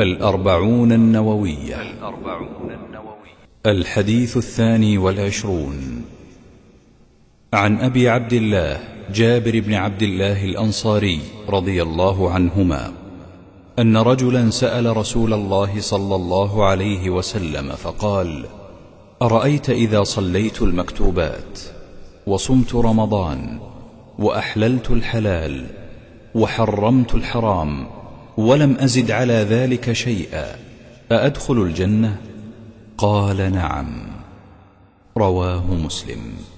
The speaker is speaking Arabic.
الأربعون النووية الحديث الثاني والعشرون عن أبي عبد الله جابر بن عبد الله الأنصاري رضي الله عنهما أن رجلا سأل رسول الله صلى الله عليه وسلم فقال أرأيت إذا صليت المكتوبات وصمت رمضان وأحللت الحلال وحرمت الحرام ولم أزد على ذلك شيئا أأدخل الجنة؟ قال نعم رواه مسلم